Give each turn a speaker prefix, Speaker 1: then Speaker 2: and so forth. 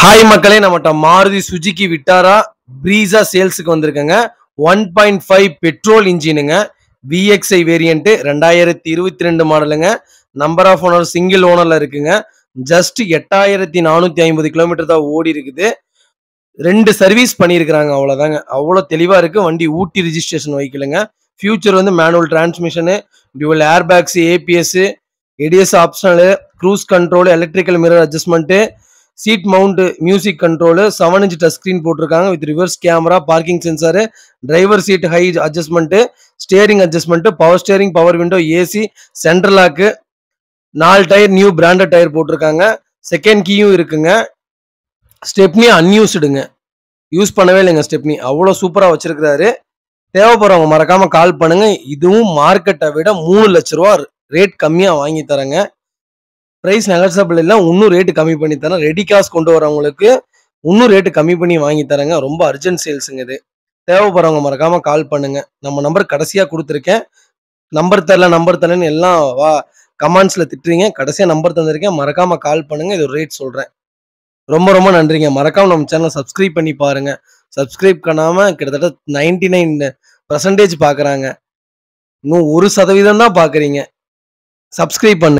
Speaker 1: hi மக்களே நம்மகிட்ட மாருதி சுஜிக்கு விட்டாரா பிரீசா சேல்ஸுக்கு வந்திருக்குங்க ஒன் பாயிண்ட் ஃபைவ் பெட்ரோல் இன்ஜினுங்க விஎக்ஸ்ஐ வேரியண்ட்டு ரெண்டாயிரத்தி இருபத்தி ரெண்டு மாடலுங்க நம்பர் ஆஃப் ஓனர் சிங்கிள் ஓனரில் இருக்குங்க ஜஸ்ட் எட்டாயிரத்தி நானூற்றி ஐம்பது கிலோமீட்டர் தான் ஓடி இருக்குது ரெண்டு சர்வீஸ் பண்ணியிருக்கிறாங்க அவ்வளோதாங்க அவ்வளோ தெளிவாக இருக்குது வண்டி ஊட்டி ரிஜிஸ்ட்ரேஷன் வைக்கலுங்க ஃபியூச்சர் வந்து manual transmission dual airbags ABS EDS optional cruise control electrical mirror adjustment seat mount music control seven inch touch screen போட்டிருக்காங்க with reverse camera parking sensor driver seat high adjustment steering adjustment power steering power window AC central lock நாலு tyre new branded tyre போட்டிருக்காங்க second கீயும் இருக்குங்க stepney அன்யூஸ்டுங்க use பண்ணவே இல்லைங்க stepney அவ்வளோ சூப்பராக வச்சிருக்கிறாரு தேவைப்படுறவங்க மறக்காமல் கால் பண்ணுங்கள் இதுவும் மார்க்கெட்டை விட மூணு லட்ச ரூபா ரேட் கம்மியாக வாங்கி தரேங்க ப்ரைஸ் நெகசபிள் இல்லை இன்னும் ரேட்டு கம்மி பண்ணி தரேன் ரெடி காசு கொண்டு வரவங்களுக்கு இன்னும் ரேட்டு கம்மி பண்ணி வாங்கி தரேங்க ரொம்ப அர்ஜென்ட் சேல்ஸுங்க இது தேவைப்படுறவங்க மறக்காமல் கால் பண்ணுங்க நம்ம நம்பர் கடைசியாக கொடுத்துருக்கேன் நம்பர் தரல நம்பர் தரலன்னு எல்லாம் வா கமெண்ட்ஸில் திட்டுறீங்க கடைசியாக நம்பர் தந்திருக்கேன் மறக்காமல் கால் பண்ணுங்க இது ரேட் சொல்கிறேன் ரொம்ப ரொம்ப நன்றிங்க மறக்காமல் நம்ம சேனலை சப்ஸ்கிரைப் பண்ணி பாருங்க சப்ஸ்கிரைப் பண்ணாமல் கிட்டத்தட்ட நைன்டி நைன் பர்சன்டேஜ் பார்க்குறாங்க இன்னும் ஒரு சதவீதம் தான் பார்க்குறீங்க சப்ஸ்கிரைப் பண்ணு